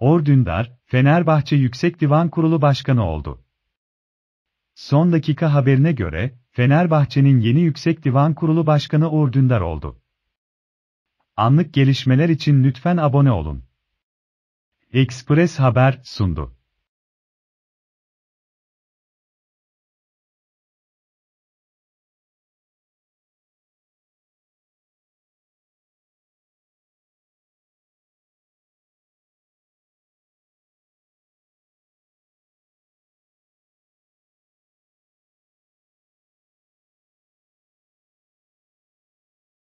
Or Fenerbahçe Yüksek Divan Kurulu Başkanı oldu. Son dakika haberine göre, Fenerbahçe'nin yeni Yüksek Divan Kurulu Başkanı Uğur Dündar oldu. Anlık gelişmeler için lütfen abone olun. Express Haber sundu.